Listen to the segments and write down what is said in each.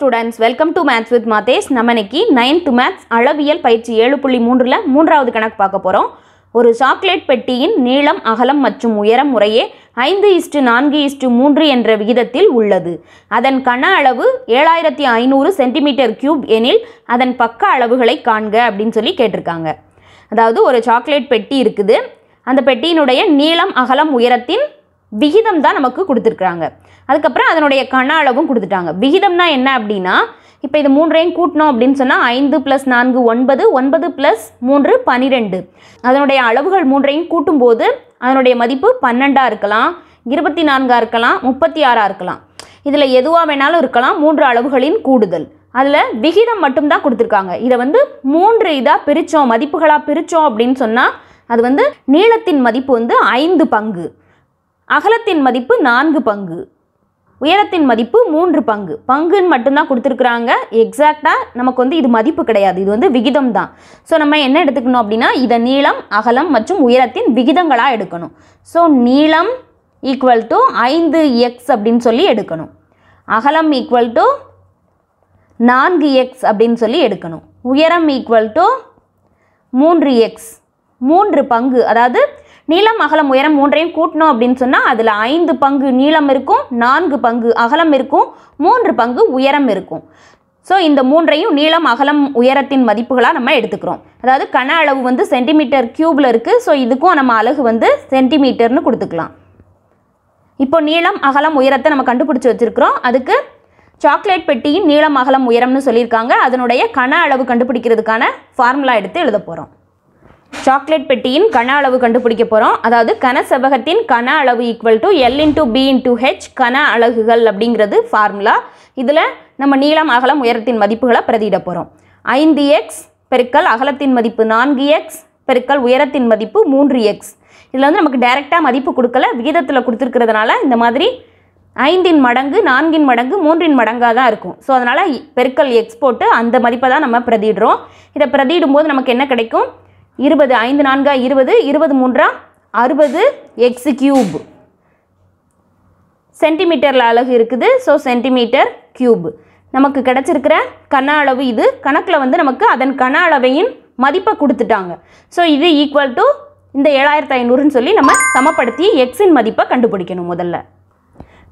students welcome to maths with Mathesh நம்ம இன்னைக்கு ninth maths அளவியல் பயிற்சி ஏழு புள்ளி மூன்றில் மூன்றாவது கணக்கு பார்க்க போகிறோம் ஒரு சாக்லேட் பெட்டியின் நீளம் அகலம் மற்றும் உயரம் முறையே ஐந்து இஸ்டு நான்கு இஸ்டு மூன்று என்ற விகிதத்தில் உள்ளது அதன் கன அளவு ஏழாயிரத்தி ஐநூறு சென்டிமீட்டர் கியூப் எனில் அதன் பக்க அளவுகளை காண்க அப்படின்னு சொல்லி கேட்டிருக்காங்க அதாவது ஒரு சாக்லேட் பெட்டி இருக்குது அந்த பெட்டியினுடைய நீளம் அகலம் உயரத்தின் விகிதம் தான் நமக்கு கொடுத்துருக்குறாங்க அதுக்கப்புறம் அதனுடைய கன அளவும் கொடுத்துட்டாங்க விகிதம்னா என்ன அப்படின்னா இப்போ இது மூன்றையும் கூட்டணும் அப்படின்னு சொன்னால் ஐந்து ப்ளஸ் நான்கு ஒன்பது ஒன்பது ப்ளஸ் மூன்று பனிரெண்டு அதனுடைய அளவுகள் மூன்றையும் கூட்டும்போது அதனுடைய மதிப்பு பன்னெண்டாக இருக்கலாம் இருபத்தி நான்காக இருக்கலாம் முப்பத்தி ஆறாக இருக்கலாம் இதில் எதுவாக வேணாலும் இருக்கலாம் மூன்று அளவுகளின் கூடுதல் அதில் விகிதம் மட்டும்தான் கொடுத்துருக்காங்க இதை வந்து மூன்று இதாக பிரித்தோம் மதிப்புகளாக பிரித்தோம் அப்படின்னு சொன்னால் அது வந்து நீளத்தின் மதிப்பு வந்து ஐந்து பங்கு அகலத்தின் மதிப்பு நான்கு பங்கு உயரத்தின் மதிப்பு மூன்று பங்கு பங்குன்னு மட்டும்தான் கொடுத்துருக்குறாங்க எக்ஸாக்டாக நமக்கு வந்து இது மதிப்பு கிடையாது இது வந்து விகிதம் தான் ஸோ நம்ம என்ன எடுத்துக்கணும் அப்படின்னா இதை நீளம் அகலம் மற்றும் உயரத்தின் விகிதங்களாக எடுக்கணும் ஸோ நீளம் ஈக்குவல் டு ஐந்து எக்ஸ் அப்படின்னு சொல்லி எடுக்கணும் அகலம் ஈக்குவல் டு நான்கு எக்ஸ் அப்படின்னு சொல்லி எடுக்கணும் உயரம் ஈக்குவல் டு மூன்று எக்ஸ் மூன்று பங்கு அதாவது நீளம் அகலம் உயரம் மூன்றையும் கூட்டணும் அப்படின்னு சொன்னால் அதில் ஐந்து பங்கு நீளம் இருக்கும் நான்கு பங்கு அகலம் இருக்கும் மூன்று பங்கு உயரம் இருக்கும் ஸோ இந்த மூன்றையும் நீளம் அகலம் உயரத்தின் மதிப்புகளாக நம்ம எடுத்துக்கிறோம் அதாவது கன அளவு வந்து சென்டிமீட்டர் க்யூபில் இருக்குது ஸோ இதுக்கும் நம்ம அழகு வந்து சென்டிமீட்டர்னு கொடுத்துக்கலாம் இப்போ நீளம் அகலம் உயரத்தை நம்ம கண்டுபிடிச்சி வச்சுருக்கிறோம் அதுக்கு சாக்லேட் பெட்டியின் நீளம் அகலம் உயரம்னு சொல்லியிருக்காங்க அதனுடைய கன அளவு கண்டுபிடிக்கிறதுக்கான ஃபார்முலா எடுத்து எழுத போகிறோம் சாக்லேட் பெட்டியின் கன அளவு கண்டுபிடிக்க போகிறோம் அதாவது கன செவ்வகத்தின் கன அளவு equal to L into B into H கன அலகுகள் அப்படிங்கிறது ஃபார்முலா இதில் நம்ம நீளம் அகலம் உயரத்தின் மதிப்புகளை பிரதிட போகிறோம் ஐந்து எக்ஸ் பெருக்கல் அகலத்தின் மதிப்பு நான்கு எக்ஸ் பெருக்கல் உயரத்தின் மதிப்பு மூன்று எக்ஸ் இதில் வந்து நமக்கு டைரெக்டாக மதிப்பு கொடுக்கல விகிதத்தில் கொடுத்துருக்கிறதுனால இந்த மாதிரி ஐந்தின் மடங்கு நான்கின் மடங்கு மூன்றின் மடங்காக தான் இருக்கும் ஸோ அதனால் பெருக்கல் எக்ஸ் போட்டு அந்த மதிப்பை தான் நம்ம பிரதிடுறோம் இதை பிரதியிடும்போது நமக்கு என்ன கிடைக்கும் இருபது ஐந்து நான்கா இருபது இருபது மூன்றா அறுபது எக்ஸ் கியூப் சென்டிமீட்டரில் அழகு இருக்குது ஸோ சென்டிமீட்டர் கியூப் நமக்கு கிடச்சிருக்கிற கன அளவு இது கணக்கில் வந்து நமக்கு அதன் கன அளவையின் மதிப்பை கொடுத்துட்டாங்க ஸோ இது ஈக்குவல் டு இந்த ஏழாயிரத்து ஐநூறுன்னு சொல்லி நம்ம சமப்படுத்தி எக்ஸின் மதிப்பை கண்டுபிடிக்கணும் முதல்ல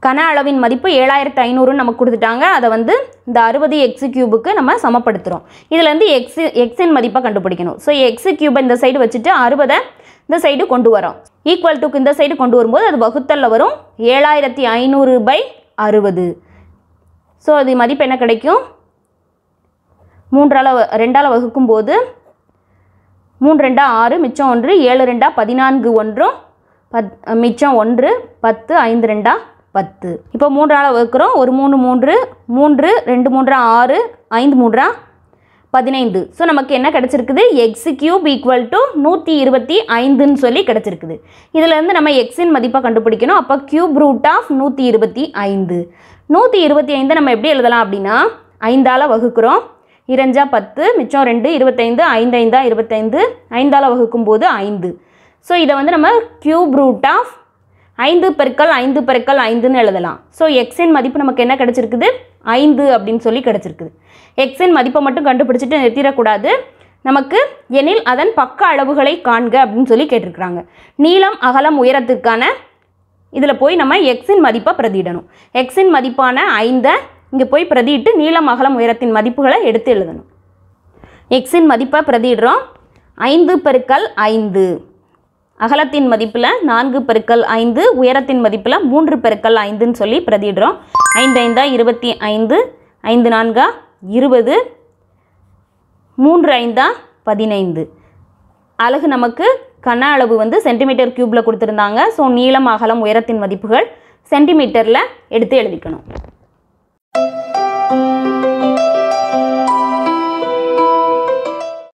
கன அளவின் மதிப்பு ஏழாயிரத்து ஐநூறுன்னு நமக்கு கொடுத்துட்டாங்க அதை வந்து இந்த அறுபது எக்ஸ் கியூபுக்கு நம்ம சமப்படுத்துகிறோம் இதுலேருந்து எக்ஸ் எக்ஸின் மதிப்பை கண்டுபிடிக்கணும் ஸோ எக்ஸு கியூபை இந்த சைடு வச்சுட்டு அறுபதை இந்த சைடு கொண்டு வரோம் ஈக்குவல் டுக்கு இந்த சைடு கொண்டு வரும்போது அது வகுத்தலில் வரும் ஏழாயிரத்தி ஐநூறு பை அறுபது ஸோ அது மதிப்பு என்ன கிடைக்கும் மூன்றால் ரெண்டால் வகுக்கும் போது மூன்று ரெண்டா ஆறு மிச்சம் ஒன்று ஏழு ரெண்டா பதினான்கு ஒன்றும் பத் மிச்சம் ஒன்று பத்து ஐந்து ரெண்டா பத்து இப்போ மூன்றால் வகுக்கிறோம் ஒரு மூணு மூன்று மூன்று ரெண்டு மூன்றா ஆறு ஐந்து மூன்றா பதினைந்து ஸோ நமக்கு என்ன கிடச்சிருக்குது எக்ஸ் கியூப் ஈக்குவல் டு நூற்றி இருபத்தி ஐந்துன்னு சொல்லி கிடச்சிருக்குது இதிலேருந்து நம்ம எக்ஸின் மதிப்பாக கண்டுபிடிக்கணும் அப்போ கியூப் ரூட் ஆஃப் நூற்றி இருபத்தி ஐந்து நூற்றி இருபத்தி ஐந்து நம்ம எப்படி எழுதலாம் அப்படின்னா ஐந்தால் வகுக்கிறோம் இரஞ்சா பத்து மிச்சம் ரெண்டு இருபத்தைந்து ஐந்து ஐந்தா இருபத்தைந்து ஐந்தால் வகுக்கும் போது ஐந்து ஸோ இதை வந்து நம்ம கியூப் ரூட் ஆஃப் ஐந்து பெருக்கல் ஐந்து பெருக்கல் ஐந்துன்னு எழுதலாம் ஸோ எக்ஸின் மதிப்பு நமக்கு என்ன கிடச்சிருக்குது ஐந்து அப்படின்னு சொல்லி கிடச்சிருக்குது எக்ஸின் மதிப்பை மட்டும் கண்டுபிடிச்சிட்டு நிறுத்திடக்கூடாது நமக்கு எனில் அதன் பக்க அளவுகளை காண்க அப்படின்னு சொல்லி கேட்டிருக்கிறாங்க நீளம் அகலம் உயரத்திற்கான இதில் போய் நம்ம எக்ஸின் மதிப்பை பிரதிடணும் எக்ஸின் மதிப்பான ஐந்தை இங்கே போய் பிரதியிட்டு நீளம் அகலம் உயரத்தின் மதிப்புகளை எடுத்து எழுதணும் எக்ஸின் மதிப்பை பிரதிடுறோம் ஐந்து பெருக்கல் ஐந்து அகலத்தின் மதிப்பில் நான்கு பெருக்கல் ஐந்து உயரத்தின் மதிப்பில் மூன்று பெருக்கல் ஐந்துன்னு சொல்லி பிரதிடுறோம் ஐந்து ஐந்தா இருபத்தி ஐந்து ஐந்து நான்கா இருபது மூன்று ஐந்தா பதினைந்து அழகு நமக்கு கன அளவு வந்து சென்டிமீட்டர் க்யூப்பில் கொடுத்துருந்தாங்க ஸோ நீளம் அகலம் உயரத்தின் மதிப்புகள் சென்டிமீட்டரில் எடுத்து எழுதிக்கணும்